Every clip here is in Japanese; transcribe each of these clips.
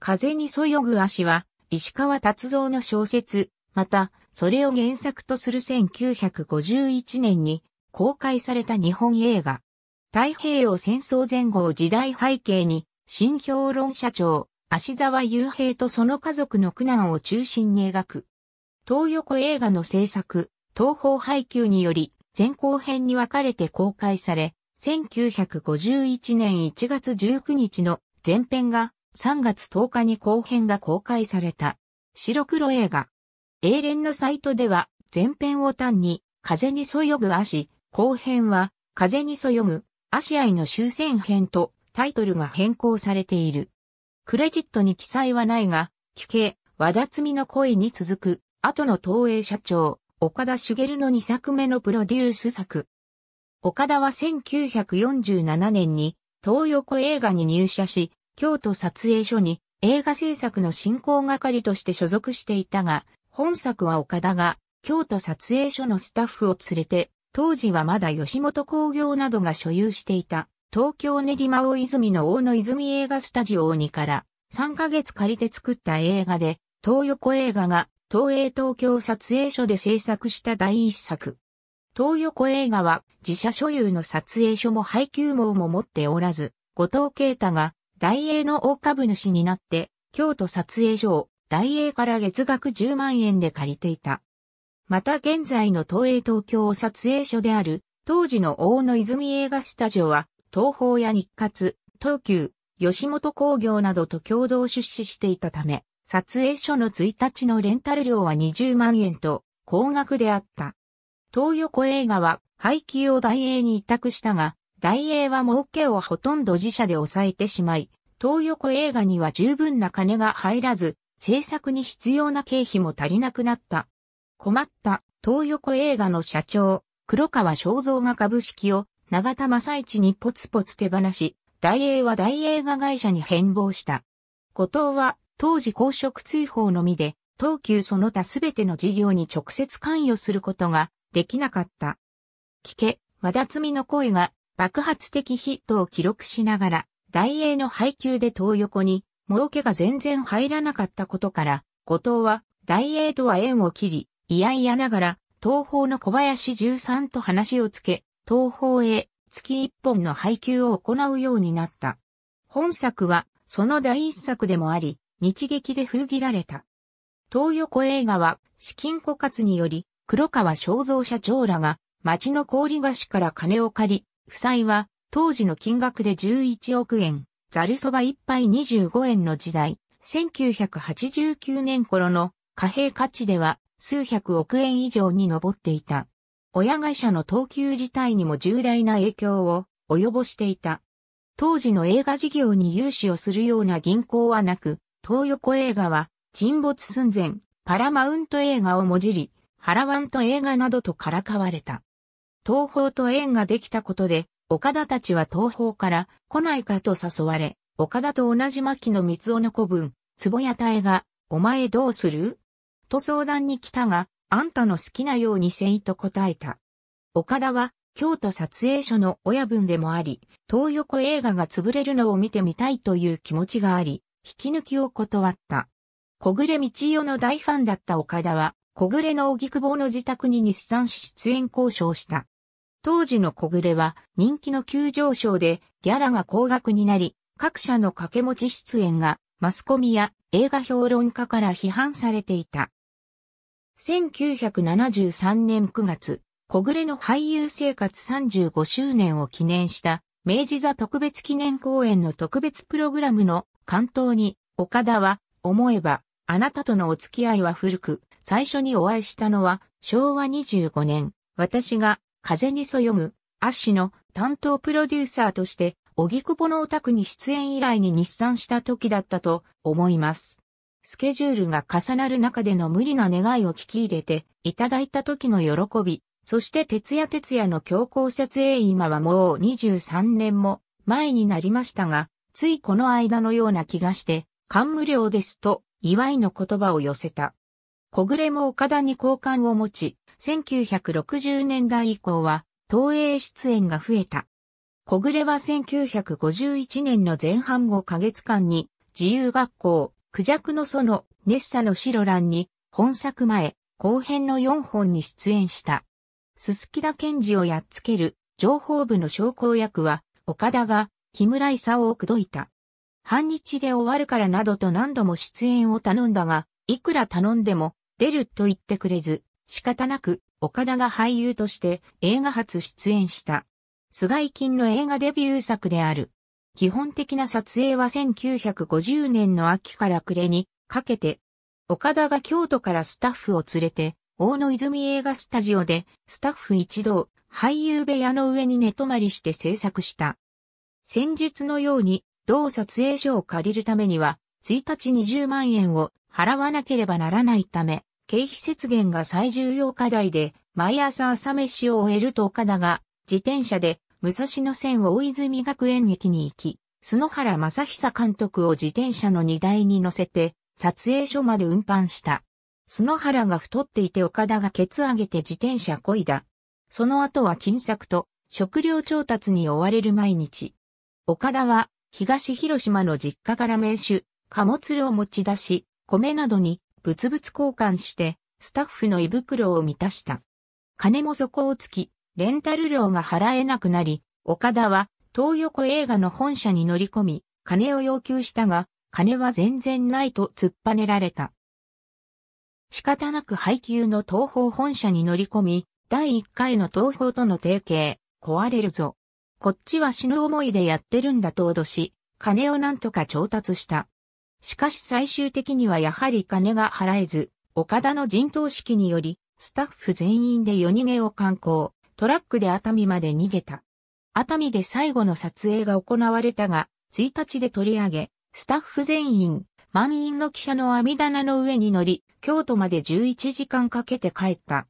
風にそよぐ足は、石川達造の小説、また、それを原作とする1951年に公開された日本映画。太平洋戦争前後を時代背景に、新評論社長、足沢雄平とその家族の苦難を中心に描く。東横映画の制作、東方配給により、前後編に分かれて公開され、1951年1月19日の前編が3月10日に後編が公開された。白黒映画。英連のサイトでは、前編を単に、風にそよぐ足、後編は、風にそよぐ、足愛の終戦編と、タイトルが変更されている。クレジットに記載はないが、奇形、和田摘の恋に続く、後の東映社長、岡田茂の2作目のプロデュース作。岡田は1947年に、東横映画に入社し、京都撮影所に映画制作の進行係として所属していたが、本作は岡田が京都撮影所のスタッフを連れて、当時はまだ吉本工業などが所有していた東京練馬大泉の大野泉映画スタジオにから3ヶ月借りて作った映画で、東横映画が東映東京撮影所で制作した第一作。東横映画は自社所有の撮影所も配給網も持っておらず、後藤啓太が大英の大株主になって、京都撮影所を大英から月額10万円で借りていた。また現在の東映東京撮影所である、当時の大野泉映画スタジオは、東宝や日活、東急、吉本工業などと共同出資していたため、撮影所の1日のレンタル料は20万円と高額であった。東横映画は廃棄を大英に委託したが、大英は儲けをほとんど自社で抑えてしまい、東横映画には十分な金が入らず、制作に必要な経費も足りなくなった。困った東横映画の社長、黒川正造が株式を長田正一にポツポツ手放し、大英は大映画会社に変貌した。後藤は当時公職追放のみで、東急その他すべての事業に直接関与することができなかった。聞け、和田摘みの声が爆発的ヒットを記録しながら、大英の配球で東横に、儲けが全然入らなかったことから、後藤は大英とは縁を切り、いやいやながら、東方の小林十三と話をつけ、東方へ月一本の配給を行うようになった。本作は、その第一作でもあり、日劇で封切られた。東横映画は、資金枯渇により、黒川正造社長らが、町の氷菓子から金を借り、負債は当時の金額で11億円、ザルそば1杯25円の時代、1989年頃の貨幣価値では数百億円以上に上っていた。親会社の等級自体にも重大な影響を及ぼしていた。当時の映画事業に融資をするような銀行はなく、東横映画は沈没寸前、パラマウント映画をもじり、ハラワント映画などとからかわれた。東方と縁ができたことで、岡田たちは東方から来ないかと誘われ、岡田と同じ牧野三尾の子分、坪谷太が、お前どうすると相談に来たが、あんたの好きなようにせいと答えた。岡田は、京都撮影所の親分でもあり、東横映画が潰れるのを見てみたいという気持ちがあり、引き抜きを断った。小暮道代の大ファンだった岡田は、小暮の荻窪の自宅に日産出演交渉した。当時の小暮は人気の急上昇でギャラが高額になり、各社の掛け持ち出演がマスコミや映画評論家から批判されていた。1973年9月、小暮の俳優生活35周年を記念した明治座特別記念公演の特別プログラムの関東に岡田は思えばあなたとのお付き合いは古く最初にお会いしたのは、昭和25年、私が、風にそよぐ、アッシュの担当プロデューサーとして、くぼのお宅に出演以来に日産した時だったと思います。スケジュールが重なる中での無理な願いを聞き入れていただいた時の喜び、そして徹夜徹夜の強行設営今はもう23年も前になりましたが、ついこの間のような気がして、感無量ですと祝いの言葉を寄せた。小暮も岡田に好感を持ち、1960年代以降は、東映出演が増えた。小暮は1951年の前半5ヶ月間に、自由学校、クジャクの園、ネッサの白蘭に、本作前、後編の4本に出演した。すすきだ検事をやっつける、情報部の商工役は、岡田が、木村佐を口説いた。半日で終わるからなどと何度も出演を頼んだが、いくら頼んでも出ると言ってくれず、仕方なく岡田が俳優として映画初出演した。菅井金の映画デビュー作である。基本的な撮影は1950年の秋から暮れにかけて、岡田が京都からスタッフを連れて、大野泉映画スタジオでスタッフ一同、俳優部屋の上に寝泊まりして制作した。先日のように、同撮影所を借りるためには、1日20万円を払わなければならないため、経費節減が最重要課題で、毎朝朝飯を終えると岡田が、自転車で、武蔵野線を大泉学園駅に行き、砂原正久監督を自転車の荷台に乗せて、撮影所まで運搬した。砂原が太っていて岡田がケツ上げて自転車こいだ。その後は金策と食料調達に追われる毎日。岡田は東広島の実家から名酒、貨物を持ち出し、米などに物々交換して、スタッフの胃袋を満たした。金も底をつき、レンタル料が払えなくなり、岡田は東横映画の本社に乗り込み、金を要求したが、金は全然ないと突っぱねられた。仕方なく配給の東方本社に乗り込み、第1回の東方との提携、壊れるぞ。こっちは死ぬ思いでやってるんだと脅し、金をなんとか調達した。しかし最終的にはやはり金が払えず、岡田の陣頭指揮により、スタッフ全員で夜逃げを観光、トラックで熱海まで逃げた。熱海で最後の撮影が行われたが、1日で取り上げ、スタッフ全員、満員の汽車の網棚の上に乗り、京都まで11時間かけて帰った。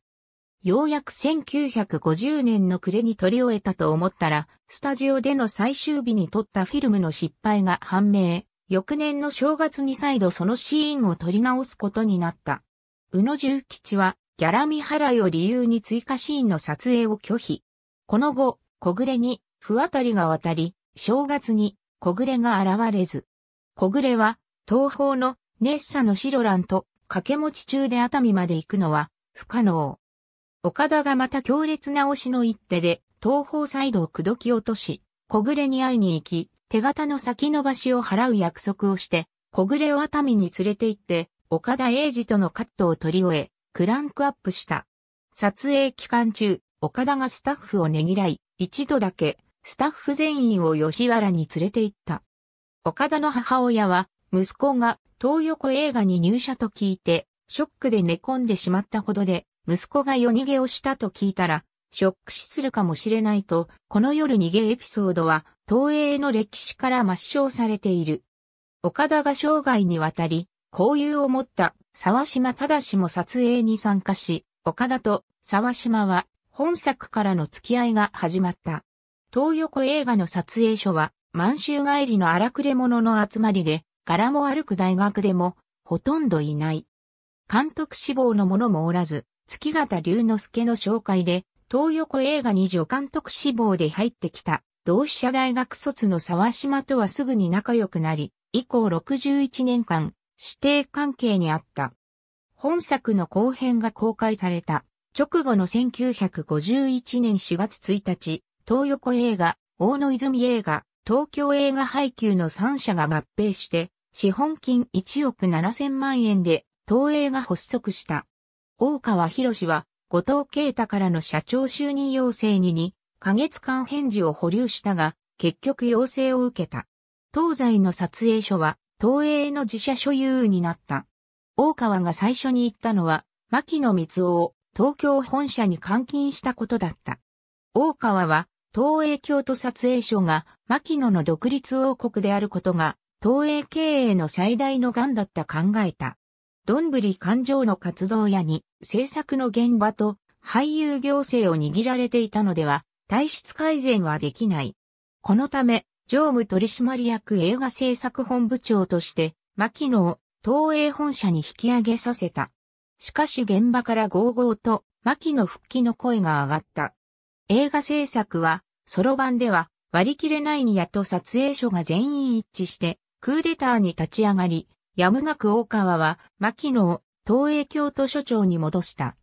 ようやく1950年の暮れに撮り終えたと思ったら、スタジオでの最終日に撮ったフィルムの失敗が判明。翌年の正月に再度そのシーンを撮り直すことになった。宇野重吉はギャラ見払いを理由に追加シーンの撮影を拒否。この後、小暮に不当たりが渡り、正月に小暮が現れず。小暮は東方のネッサのシロランと掛け持ち中で熱海まで行くのは不可能。岡田がまた強烈な推しの一手で東方サイドを口説き落とし、小暮に会いに行き、手形の先延ばしを払う約束をして、小暮を熱海に連れて行って、岡田英二とのカットを取り終え、クランクアップした。撮影期間中、岡田がスタッフをねぎらい、一度だけ、スタッフ全員を吉原に連れて行った。岡田の母親は、息子が東横映画に入社と聞いて、ショックで寝込んでしまったほどで、息子が夜逃げをしたと聞いたら、ショック死するかもしれないと、この夜逃げエピソードは東映の歴史から抹消されている。岡田が生涯にわたり、交友を持った沢島忠も撮影に参加し、岡田と沢島は本作からの付き合いが始まった。東横映画の撮影所は満州帰りの荒くれ者の集まりで、柄も歩く大学でもほとんどいない。監督志望の者もおらず、月形龍之介の紹介で、東横映画に助監督志望で入ってきた同志社大学卒の沢島とはすぐに仲良くなり、以降61年間、指定関係にあった。本作の後編が公開された、直後の1951年4月1日、東横映画、大野泉映画、東京映画配給の3社が合併して、資本金1億7000万円で、東映が発足した。大川博は、後藤啓太からの社長就任要請にに、花月間返事を保留したが、結局要請を受けた。東西の撮影所は、東映の自社所有になった。大川が最初に言ったのは、牧野光夫を東京本社に監禁したことだった。大川は、東映京都撮影所が牧野の独立王国であることが、東映経営の最大の癌だった考えた。どんぶり勘定の活動屋に、制作の現場と俳優行政を握られていたのでは、体質改善はできない。このため、常務取締役映画制作本部長として、牧野を東映本社に引き上げさせた。しかし現場からゴーゴーと牧野復帰の声が上がった。映画制作は、ソロ版では割り切れないにやと撮影所が全員一致して、クーデターに立ち上がり、やむなく大川は牧野を東映京都所長に戻した。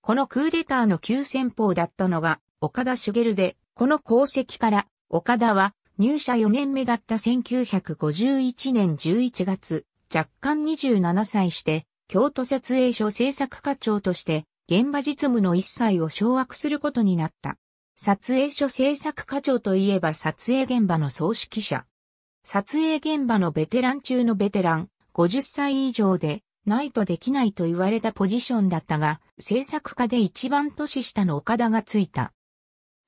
このクーデターの急先鋒だったのが、岡田茂で、この功績から、岡田は入社4年目だった1951年11月、若干27歳して、京都設営所制作課長として、現場実務の一切を掌握することになった。撮影所制作課長といえば撮影現場の総指揮者。撮影現場のベテラン中のベテラン、50歳以上で、ないとできないと言われたポジションだったが、制作課で一番年下の岡田がついた。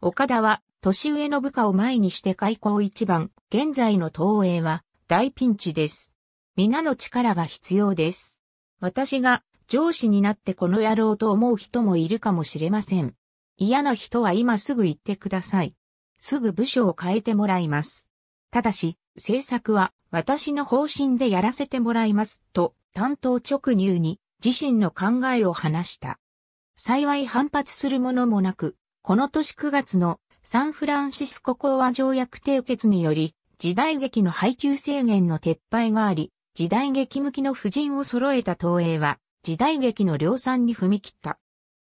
岡田は、年上の部下を前にして開口一番、現在の東映は、大ピンチです。皆の力が必要です。私が、上司になってこの野郎と思う人もいるかもしれません。嫌な人は今すぐ行ってください。すぐ部署を変えてもらいます。ただし、政策は私の方針でやらせてもらいますと担当直入に自身の考えを話した。幸い反発するものもなく、この年9月のサンフランシスコ講和条約締結により、時代劇の配給制限の撤廃があり、時代劇向きの婦人を揃えた東映は、時代劇の量産に踏み切った。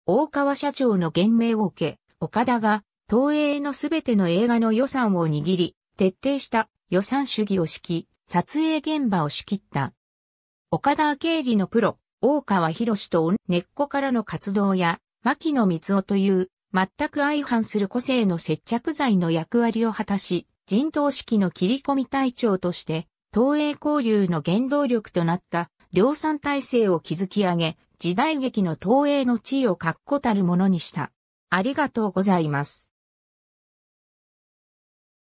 大川社長の言命を受け、岡田が東映のすべての映画の予算を握り、徹底した予算主義を敷き、撮影現場を仕切った。岡田経理のプロ、大川博士と根っこからの活動や、牧野光夫という全く相反する個性の接着剤の役割を果たし、人頭式の切り込み隊長として、東映交流の原動力となった量産体制を築き上げ、時代劇の東映の地位を確固たるものにした。ありがとうございます。